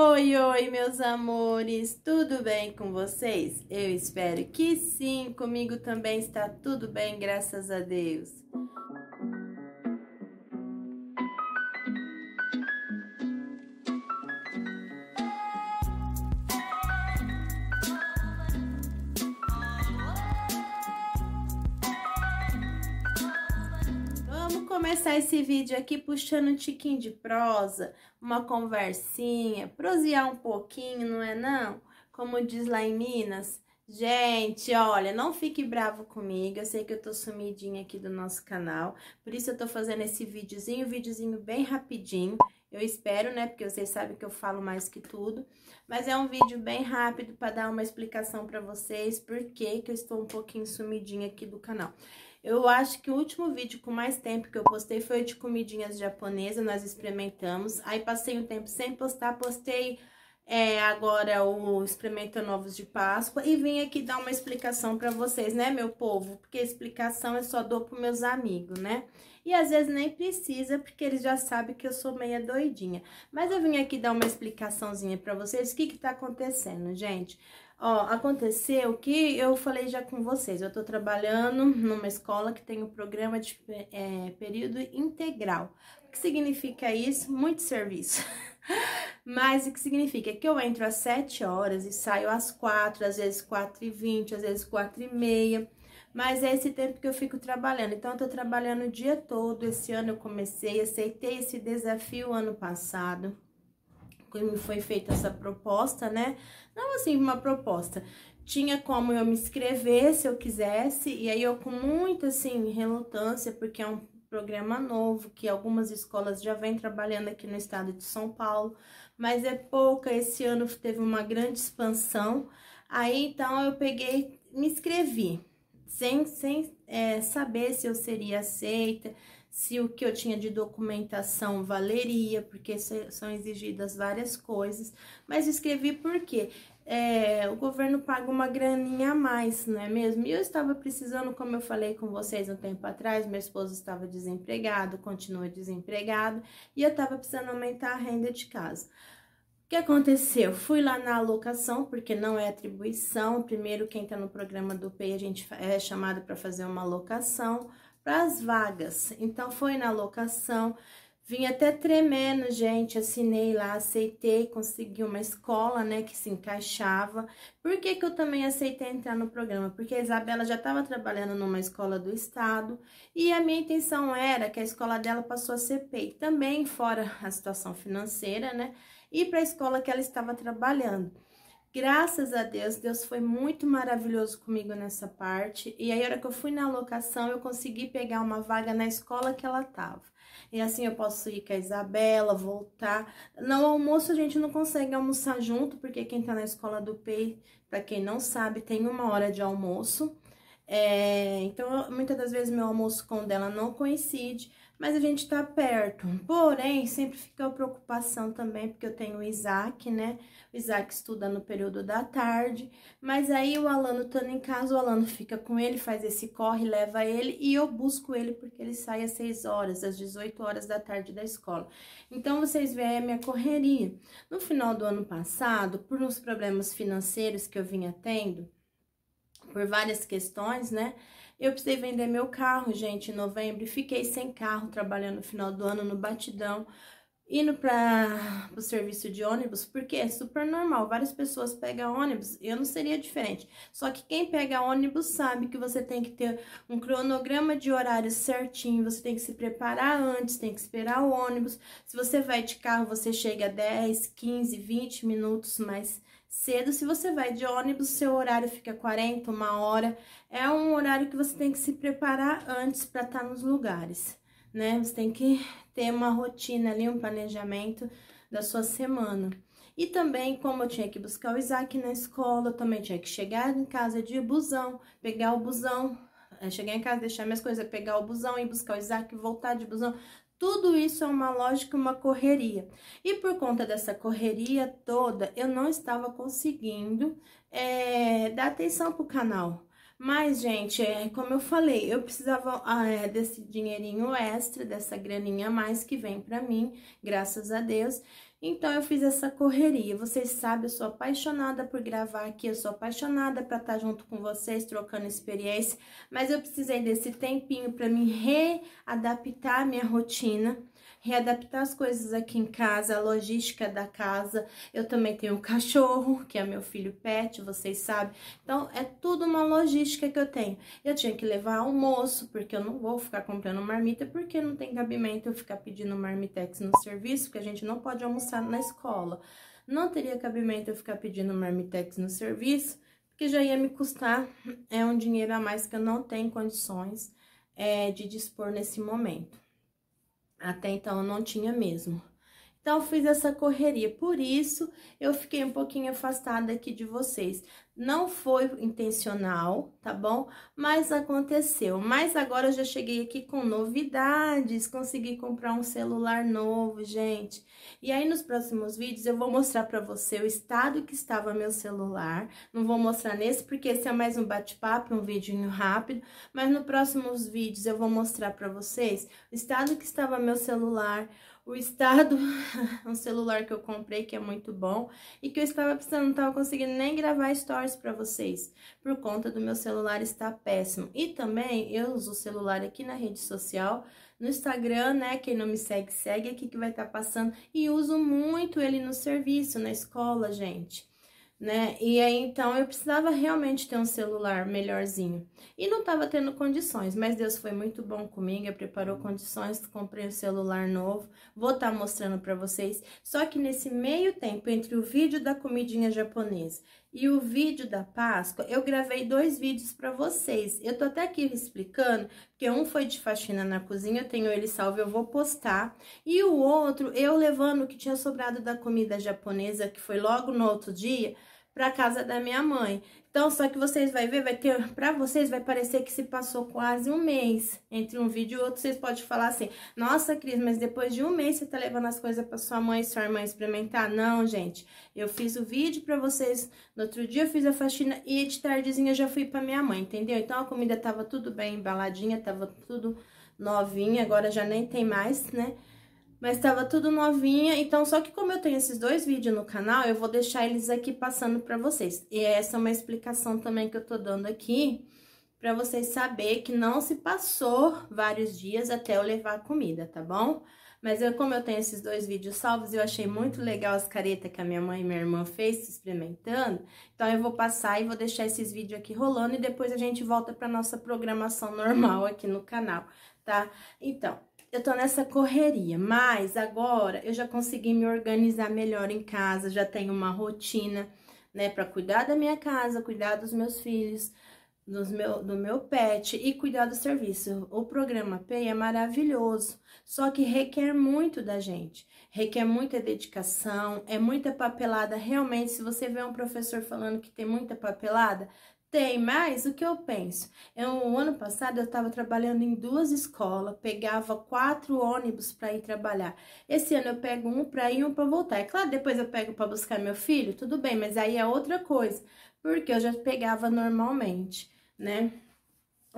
Oi, oi, meus amores, tudo bem com vocês? Eu espero que sim, comigo também está tudo bem, graças a Deus. começar esse vídeo aqui puxando um tiquinho de prosa, uma conversinha, prosear um pouquinho, não é não? Como diz lá em Minas. Gente, olha, não fique bravo comigo, eu sei que eu tô sumidinha aqui do nosso canal, por isso eu tô fazendo esse videozinho, videozinho bem rapidinho, eu espero, né, porque vocês sabem que eu falo mais que tudo, mas é um vídeo bem rápido para dar uma explicação para vocês por que que eu estou um pouquinho sumidinha aqui do canal. Eu acho que o último vídeo com mais tempo que eu postei foi de comidinhas japonesas, nós experimentamos. Aí passei um tempo sem postar, postei é, agora o Experimenta novos de Páscoa e vim aqui dar uma explicação para vocês, né, meu povo? Porque explicação eu é só dou para meus amigos, né? E às vezes nem precisa, porque eles já sabem que eu sou meia doidinha. Mas eu vim aqui dar uma explicaçãozinha pra vocês, o que que tá acontecendo, gente. Ó, aconteceu que eu falei já com vocês, eu tô trabalhando numa escola que tem o um programa de é, período integral. O que significa isso? Muito serviço. Mas o que significa? Que eu entro às 7 horas e saio às 4, às vezes 4 e 20, às vezes 4 e meia mas é esse tempo que eu fico trabalhando. Então, eu tô trabalhando o dia todo. Esse ano eu comecei, aceitei esse desafio ano passado. quando me foi feita essa proposta, né? Não assim, uma proposta. Tinha como eu me inscrever se eu quisesse, e aí eu com muita, assim, relutância, porque é um programa novo, que algumas escolas já vêm trabalhando aqui no estado de São Paulo, mas é pouca, esse ano teve uma grande expansão. Aí, então, eu peguei, me inscrevi sem, sem é, saber se eu seria aceita, se o que eu tinha de documentação valeria, porque são exigidas várias coisas. Mas escrevi porque é, o governo paga uma graninha a mais, não é mesmo? E eu estava precisando, como eu falei com vocês um tempo atrás, meu esposo estava desempregado, continua desempregado, e eu estava precisando aumentar a renda de casa. O que aconteceu? Fui lá na alocação, porque não é atribuição. Primeiro, quem entra tá no programa do PEI, a gente é chamado para fazer uma alocação para as vagas. Então, foi na alocação. Vim até tremendo, gente, assinei lá, aceitei, consegui uma escola, né, que se encaixava. Por que que eu também aceitei entrar no programa? Porque a Isabela já estava trabalhando numa escola do estado e a minha intenção era que a escola dela passou a ser PEI. Também fora a situação financeira, né, e para a escola que ela estava trabalhando. Graças a Deus, Deus foi muito maravilhoso comigo nessa parte. E aí, a hora que eu fui na locação, eu consegui pegar uma vaga na escola que ela tava. E assim eu posso ir com a Isabela, voltar. No almoço a gente não consegue almoçar junto, porque quem tá na escola do PEI, para quem não sabe, tem uma hora de almoço. É, então, muitas das vezes meu almoço com o dela não coincide mas a gente tá perto. Porém, sempre fica a preocupação também, porque eu tenho o Isaac, né? O Isaac estuda no período da tarde, mas aí o Alano estando em casa, o Alano fica com ele, faz esse corre, leva ele e eu busco ele porque ele sai às 6 horas, às 18 horas da tarde da escola. Então, vocês veem a minha correria. No final do ano passado, por uns problemas financeiros que eu vinha tendo, por várias questões, né? Eu precisei vender meu carro, gente, em novembro, e fiquei sem carro, trabalhando no final do ano no batidão, indo para o serviço de ônibus, porque é super normal, várias pessoas pegam ônibus, eu não seria diferente. Só que quem pega ônibus sabe que você tem que ter um cronograma de horários certinho, você tem que se preparar antes, tem que esperar o ônibus. Se você vai de carro, você chega 10, 15, 20 minutos mais cedo. Se você vai de ônibus, seu horário fica 40, uma hora. É um horário que você tem que se preparar antes para estar tá nos lugares, né? Você tem que ter uma rotina ali, um planejamento da sua semana. E também, como eu tinha que buscar o Isaac na escola, eu também tinha que chegar em casa de busão, pegar o busão, é, cheguei em casa, deixar minhas coisas, pegar o busão e buscar o Isaac, voltar de busão. Tudo isso é uma lógica, uma correria. E por conta dessa correria toda, eu não estava conseguindo é, dar atenção para o canal. Mas, gente, é, como eu falei, eu precisava ah, é, desse dinheirinho extra, dessa graninha a mais que vem pra mim, graças a Deus. Então, eu fiz essa correria. Vocês sabem, eu sou apaixonada por gravar aqui, eu sou apaixonada pra estar tá junto com vocês, trocando experiência. Mas eu precisei desse tempinho pra me readaptar à minha rotina readaptar as coisas aqui em casa, a logística da casa. Eu também tenho um cachorro, que é meu filho pet, vocês sabem. Então, é tudo uma logística que eu tenho. Eu tinha que levar almoço, porque eu não vou ficar comprando marmita, porque não tem cabimento eu ficar pedindo marmitex no serviço, porque a gente não pode almoçar na escola. Não teria cabimento eu ficar pedindo marmitex no serviço, porque já ia me custar é um dinheiro a mais que eu não tenho condições é, de dispor nesse momento. Até então eu não tinha mesmo. Então, fiz essa correria. Por isso, eu fiquei um pouquinho afastada aqui de vocês. Não foi intencional, tá bom? Mas aconteceu. Mas agora eu já cheguei aqui com novidades. Consegui comprar um celular novo, gente. E aí, nos próximos vídeos, eu vou mostrar pra você o estado que estava meu celular. Não vou mostrar nesse, porque esse é mais um bate-papo, um vidinho rápido. Mas nos próximos vídeos, eu vou mostrar pra vocês o estado que estava meu celular o estado, um celular que eu comprei que é muito bom e que eu estava precisando, não estava conseguindo nem gravar stories para vocês, por conta do meu celular estar péssimo. E também eu uso o celular aqui na rede social, no Instagram, né? Quem não me segue, segue é aqui que vai estar tá passando e uso muito ele no serviço, na escola, gente né? E aí então eu precisava realmente ter um celular melhorzinho. E não estava tendo condições, mas Deus foi muito bom comigo, preparou uhum. condições, comprei um celular novo. Vou estar tá mostrando para vocês. Só que nesse meio tempo entre o vídeo da comidinha japonesa e o vídeo da Páscoa, eu gravei dois vídeos para vocês. Eu tô até aqui explicando, porque um foi de faxina na cozinha, eu tenho ele salvo, eu vou postar. E o outro, eu levando o que tinha sobrado da comida japonesa, que foi logo no outro dia, para casa da minha mãe. Então, só que vocês vai ver, vai ter, pra vocês vai parecer que se passou quase um mês entre um vídeo e outro. Vocês podem falar assim, nossa, Cris, mas depois de um mês você tá levando as coisas para sua mãe e sua irmã experimentar? Não, gente, eu fiz o vídeo para vocês, no outro dia eu fiz a faxina e de tardezinha eu já fui para minha mãe, entendeu? Então, a comida tava tudo bem embaladinha, tava tudo novinha, agora já nem tem mais, né? Mas tava tudo novinha, então só que como eu tenho esses dois vídeos no canal, eu vou deixar eles aqui passando pra vocês. E essa é uma explicação também que eu tô dando aqui, pra vocês saberem que não se passou vários dias até eu levar a comida, tá bom? Mas eu, como eu tenho esses dois vídeos salvos, eu achei muito legal as caretas que a minha mãe e minha irmã fez experimentando. Então, eu vou passar e vou deixar esses vídeos aqui rolando e depois a gente volta pra nossa programação normal aqui no canal, tá? Então, eu tô nessa correria, mas agora eu já consegui me organizar melhor em casa, já tenho uma rotina, né, para cuidar da minha casa, cuidar dos meus filhos, dos meu, do meu pet e cuidar do serviço. O programa PEI é maravilhoso, só que requer muito da gente. Requer muita dedicação, é muita papelada. Realmente, se você vê um professor falando que tem muita papelada, tem, mais o que eu penso? Eu, é um ano passado eu estava trabalhando em duas escolas, pegava quatro ônibus para ir trabalhar. Esse ano eu pego um para ir e um para voltar. É claro, depois eu pego para buscar meu filho, tudo bem, mas aí é outra coisa, porque eu já pegava normalmente, né?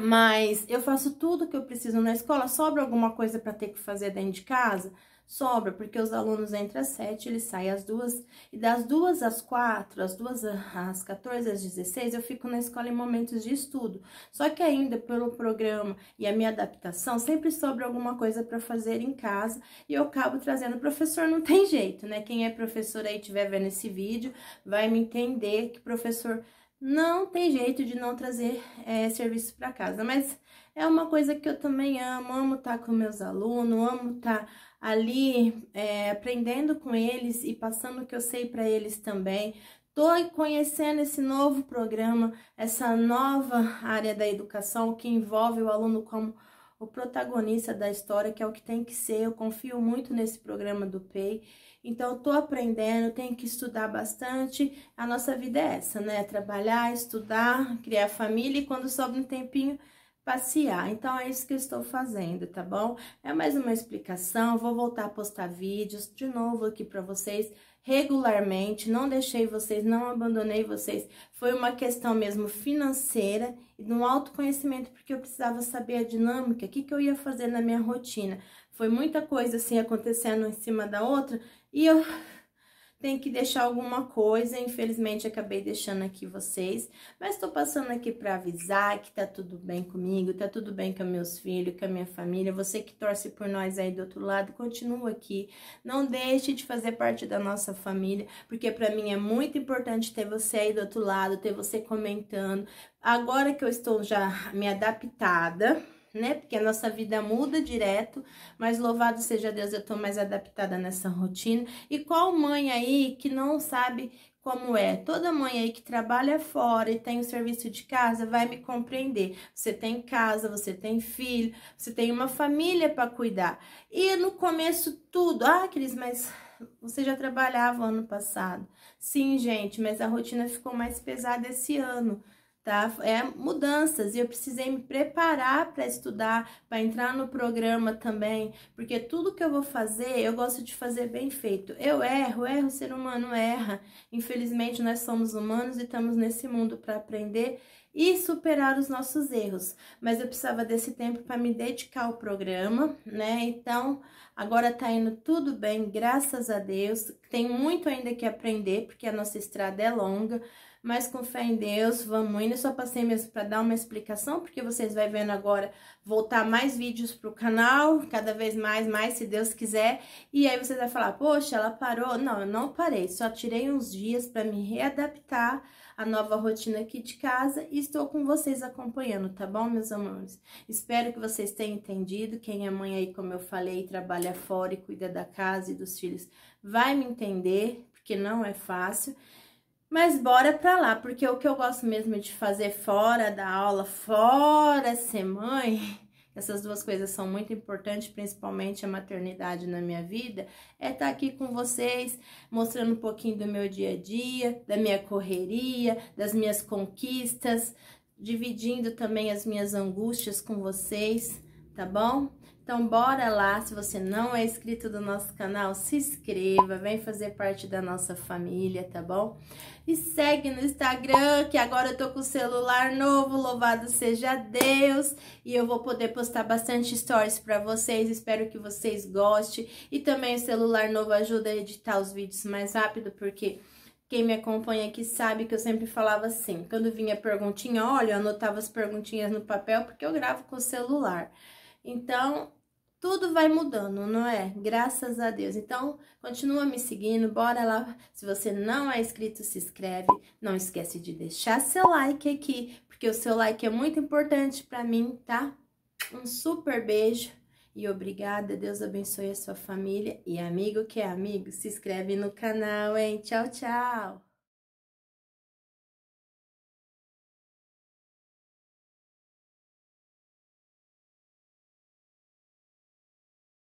Mas eu faço tudo que eu preciso na escola, sobra alguma coisa para ter que fazer dentro de casa? Sobra, porque os alunos entram às sete, eles saem às duas, e das duas às quatro, às duas às 14, às 16, eu fico na escola em momentos de estudo. Só que ainda pelo programa e a minha adaptação, sempre sobra alguma coisa para fazer em casa, e eu acabo trazendo. Professor não tem jeito, né? Quem é professor aí estiver vendo esse vídeo, vai me entender que professor não tem jeito de não trazer é, serviço para casa, mas é uma coisa que eu também amo, amo estar tá com meus alunos, amo estar tá ali é, aprendendo com eles e passando o que eu sei para eles também. Tô conhecendo esse novo programa, essa nova área da educação que envolve o aluno como o protagonista da história, que é o que tem que ser. Eu confio muito nesse programa do PEI então, estou aprendendo, tenho que estudar bastante. A nossa vida é essa, né? Trabalhar, estudar, criar família e quando sobra um tempinho, passear. Então, é isso que eu estou fazendo, tá bom? É mais uma explicação, vou voltar a postar vídeos de novo aqui para vocês regularmente, não deixei vocês, não abandonei vocês. Foi uma questão mesmo financeira e de um autoconhecimento, porque eu precisava saber a dinâmica, o que, que eu ia fazer na minha rotina. Foi muita coisa assim acontecendo em cima da outra e eu tenho que deixar alguma coisa, infelizmente acabei deixando aqui vocês, mas tô passando aqui para avisar que tá tudo bem comigo, tá tudo bem com meus filhos, com a minha família, você que torce por nós aí do outro lado, continua aqui, não deixe de fazer parte da nossa família, porque para mim é muito importante ter você aí do outro lado, ter você comentando, agora que eu estou já me adaptada né? Porque a nossa vida muda direto, mas louvado seja Deus, eu tô mais adaptada nessa rotina. E qual mãe aí que não sabe como é? Toda mãe aí que trabalha fora e tem o um serviço de casa vai me compreender. Você tem casa, você tem filho, você tem uma família para cuidar. E no começo tudo, ah, Cris, mas você já trabalhava ano passado. Sim, gente, mas a rotina ficou mais pesada esse ano tá? É mudanças e eu precisei me preparar para estudar, para entrar no programa também, porque tudo que eu vou fazer, eu gosto de fazer bem feito. Eu erro, erro, o ser humano erra. Infelizmente, nós somos humanos e estamos nesse mundo para aprender e superar os nossos erros. Mas eu precisava desse tempo para me dedicar ao programa, né? Então, agora tá indo tudo bem, graças a Deus. Tem muito ainda que aprender, porque a nossa estrada é longa, mas com fé em Deus, vamos indo. Eu só passei mesmo para dar uma explicação, porque vocês vai vendo agora voltar mais vídeos pro canal, cada vez mais, mais, se Deus quiser. E aí vocês vão falar, poxa, ela parou. Não, eu não parei, só tirei uns dias para me readaptar à nova rotina aqui de casa e estou com vocês acompanhando, tá bom, meus amores? Espero que vocês tenham entendido. Quem é mãe aí, como eu falei, trabalha fora e cuida da casa e dos filhos, vai me entender, porque não é fácil. Mas bora pra lá, porque o que eu gosto mesmo de fazer fora da aula, fora ser mãe, essas duas coisas são muito importantes, principalmente a maternidade na minha vida, é estar tá aqui com vocês, mostrando um pouquinho do meu dia a dia, da minha correria, das minhas conquistas, dividindo também as minhas angústias com vocês, tá bom? Então bora lá, se você não é inscrito do nosso canal, se inscreva, vem fazer parte da nossa família, tá bom? E segue no Instagram, que agora eu tô com o celular novo, louvado seja Deus, e eu vou poder postar bastante stories para vocês, espero que vocês gostem. E também o celular novo ajuda a editar os vídeos mais rápido, porque quem me acompanha aqui sabe que eu sempre falava assim, quando vinha perguntinha, olha, eu anotava as perguntinhas no papel, porque eu gravo com o celular. Então, tudo vai mudando, não é? Graças a Deus. Então, continua me seguindo, bora lá. Se você não é inscrito, se inscreve. Não esquece de deixar seu like aqui, porque o seu like é muito importante para mim, tá? Um super beijo e obrigada. Deus abençoe a sua família e amigo que é amigo, se inscreve no canal, hein? Tchau, tchau.